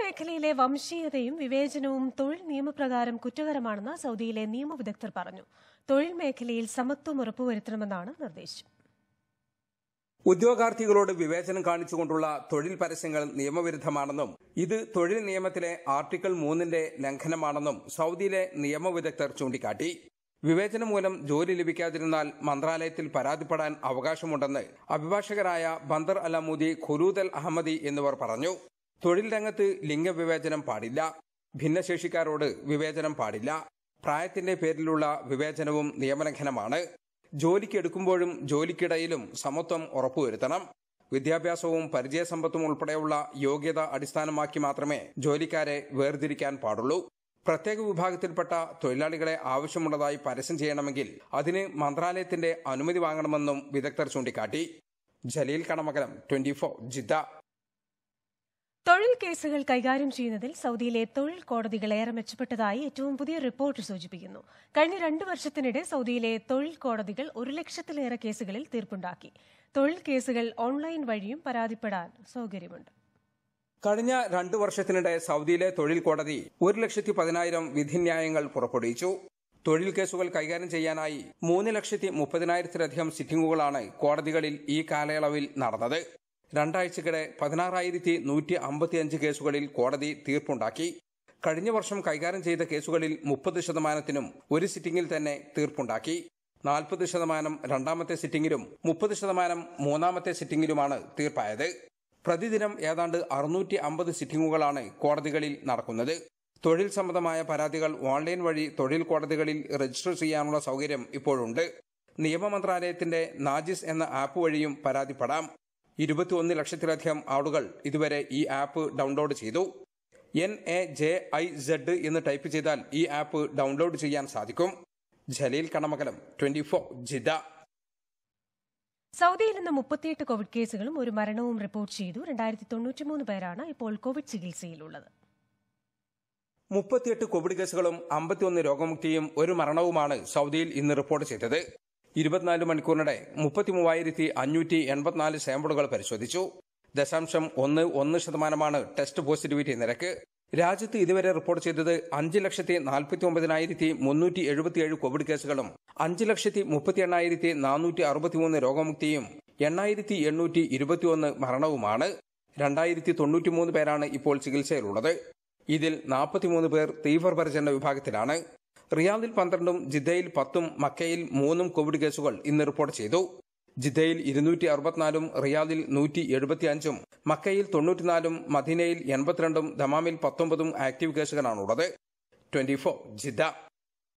മേഖലയിലെ വംശീയതയും വിവേചനവും തൊഴിൽ നിയമപ്രകാരം കുറ്റകരമാണെന്ന് സൗദിയിലെ നിയമ വിദഗ്ധർ പറഞ്ഞു തൊഴിൽ മേഖലയിൽ സമത്വം ഉറപ്പുവരുത്തണമെന്നാണ് നിർദ്ദേശം ഉദ്യോഗാർത്ഥികളോട് വിവേചനം കാണിച്ചുകൊണ്ടുള്ള തൊഴിൽ പരസ്യങ്ങൾ നിയമവിരുദ്ധമാണെന്നും ഇത് തൊഴിൽ നിയമത്തിലെ ആർട്ടിക്കിൾ മൂന്നിന്റെ ലംഘനമാണെന്നും സൗദിയിലെ നിയമവിദഗ്ധർ ചൂണ്ടിക്കാട്ടി വിവേചനം മൂലം ജോലി ലഭിക്കാതിരുന്നാൽ മന്ത്രാലയത്തിൽ പരാതിപ്പെടാൻ അവകാശമുണ്ടെന്ന് അഭിഭാഷകരായ ബന്ദർ അലാമൂദി ഖുരൂദ് അഹമ്മദി എന്നിവർ പറഞ്ഞു തൊഴിൽ രംഗത്ത് ലിംഗവിവേചനം പാടില്ല ഭിന്നശേഷിക്കാരോട് വിവേചനം പാടില്ല പ്രായത്തിന്റെ പേരിലുള്ള വിവേചനവും നിയമലംഘനമാണ് ജോലിക്കെടുക്കുമ്പോഴും ജോലിക്കിടയിലും സമത്വം ഉറപ്പുവരുത്തണം വിദ്യാഭ്യാസവും പരിചയസമ്പത്തും ഉൾപ്പെടെയുള്ള യോഗ്യത അടിസ്ഥാനമാക്കി മാത്രമേ ജോലിക്കാരെ വേർതിരിക്കാൻ പാടുള്ളൂ പ്രത്യേക വിഭാഗത്തിൽപ്പെട്ട തൊഴിലാളികളെ ആവശ്യമുള്ളതായി പരസ്യം ചെയ്യണമെങ്കിൽ അതിന് മന്ത്രാലയത്തിന്റെ അനുമതി വാങ്ങണമെന്നും വിദഗ്ധർ ചൂണ്ടിക്കാട്ടി ജലീൽ കണമകലം ട്വന്റി ജിദ്ദ തൊഴിൽ കേസുകൾ കൈകാര്യം ചെയ്യുന്നതിൽ സൗദിയിലെ തൊഴിൽ കോടതികൾ ഏറെ മെച്ചപ്പെട്ടതായി ഏറ്റവും പുതിയ റിപ്പോർട്ട് സൂചിപ്പിക്കുന്നു കഴിഞ്ഞ രണ്ട് വർഷത്തിനിടെ സൗദിയിലെ തൊഴിൽ കോടതികൾ ഒരു ലക്ഷത്തിലേറെ കേസുകളിൽ തീർപ്പുണ്ടാക്കി തൊഴിൽ കേസുകൾ ഓൺലൈൻ വഴിയും പരാതിപ്പെടാൻ സൗകര്യമുണ്ട് കഴിഞ്ഞ രണ്ടു വർഷത്തിനിടെ സൗദിയിലെ തൊഴിൽ കോടതി ഒരു ലക്ഷത്തി പതിനായിരം വിധിന്യായങ്ങൾ പുറപ്പെടുവിച്ചു തൊഴിൽ കേസുകൾ കൈകാര്യം ചെയ്യാനായി മൂന്ന് ലക്ഷത്തി മുപ്പതിനായിരത്തിലധികം സിറ്റിംഗുകളാണ് കോടതികളിൽ ഈ കാലയളവിൽ നടന്നത് രണ്ടാഴ്ചക്കിടെ പതിനാറായിരത്തി നൂറ്റി അമ്പത്തിയഞ്ച് കേസുകളിൽ കോടതി തീർപ്പുണ്ടാക്കി കഴിഞ്ഞ വർഷം കൈകാര്യം ചെയ്ത കേസുകളിൽ മുപ്പത് ശതമാനത്തിനും ഒരു സിറ്റിംഗിൽ തന്നെ തീർപ്പുണ്ടാക്കി നാൽപ്പത് ശതമാനം രണ്ടാമത്തെ സിറ്റിംഗിലും മുപ്പത് ശതമാനം മൂന്നാമത്തെ സിറ്റിംഗിലുമാണ് തീർപ്പായത് പ്രതിദിനം ഏതാണ്ട് അറുന്നൂറ്റി അമ്പത് സിറ്റിംഗുകളാണ് കോടതികളിൽ നടക്കുന്നത് തൊഴിൽ സംബന്ധമായ പരാതികൾ ഓൺലൈൻ വഴി തൊഴിൽ കോടതികളിൽ രജിസ്റ്റർ ചെയ്യാനുള്ള സൗകര്യം ഇപ്പോഴുണ്ട് നിയമമന്ത്രാലയത്തിന്റെ നാജിസ് എന്ന ആപ്പ് വഴിയും പരാതിപ്പെടാം ഇരുപത്തിയൊന്ന് ലക്ഷത്തിലധികം ആളുകൾ ഇതുവരെ ഈ ആപ്പ് ഡൗൺലോഡ് ചെയ്തു N A J I Z എന്ന് ടൈപ്പ് ചെയ്താൽ ഈ ആപ്പ് ഡൗൺലോഡ് ചെയ്യാൻ സാധിക്കും ജലീൽ കണമകലം ട്വന്റി ഫോർ ജിദ സൗദിയിൽ നിന്ന് മുപ്പത്തിയെട്ട് കോവിഡ് കേസുകളും ഒരു മരണവും റിപ്പോർട്ട് ചെയ്തു രണ്ടായിരത്തി തൊണ്ണൂറ്റിമൂന്ന് പേരാണ് ഇപ്പോൾ കോവിഡ് ചികിത്സയിലുള്ളത് മുപ്പത്തിയെട്ട് കോവിഡ് കേസുകളും അമ്പത്തിയൊന്ന് രോഗമുക്തിയും ഒരു മരണവുമാണ് സൗദിയിൽ ഇന്ന് റിപ്പോർട്ട് ചെയ്തത് ഇരുപത്തിനാല് മണിക്കൂറിനിടെ മുപ്പത്തി മൂവായിരത്തി അഞ്ഞൂറ്റി എൺപത്തിനാല് സാമ്പിളുകൾ പരിശോധിച്ചു ദശാംശം ഒന്ന് ഒന്ന് ശതമാനമാണ് ടെസ്റ്റ് പോസിറ്റിവിറ്റി നിരക്ക് രാജ്യത്ത് ഇതുവരെ റിപ്പോർട്ട് ചെയ്തത് അഞ്ച് ലക്ഷത്തി നാൽപ്പത്തി ഒമ്പതിനായിരത്തി മുന്നൂറ്റി എഴുപത്തിയേഴ് കോവിഡ് കേസുകളും അഞ്ച് ലക്ഷത്തി മുപ്പത്തി എണ്ണായിരത്തി നാനൂറ്റി അറുപത്തിമൂന്ന് രോഗമുക്തിയും എണ്ണായിരത്തി എണ്ണൂറ്റി ഇരുപത്തിയൊന്ന് മരണവുമാണ് രണ്ടായിരത്തി തൊണ്ണൂറ്റിമൂന്ന് പേരാണ് ഇപ്പോൾ ചികിത്സയിലുള്ളത് ഇതിൽ നാൽപ്പത്തിമൂന്ന് പേർ തീവ്രപരിചരണ വിഭാഗത്തിലാണ് റിയാദിൽ പന്ത്രണ്ടും ജിദ്ദയിൽ പത്തും മക്കയിൽ മൂന്നും കോവിഡ് കേസുകൾ ഇന്ന് റിപ്പോർട്ട് ചെയ്തു ജിദ്ദയിൽ ഇരുന്നൂറ്റി അറുപത്തിനാലും റിയാദിൽ നൂറ്റി എഴുപത്തിയഞ്ചും മക്കയിൽ തൊണ്ണൂറ്റിനാലും മദീനയിൽ എൺപത്തിരണ്ടും ദമാമിൽ പത്തൊമ്പതും ആക്റ്റീവ് കേസുകളാണുള്ളത് ട്വന്റി ഫോർ ജിദ്ദ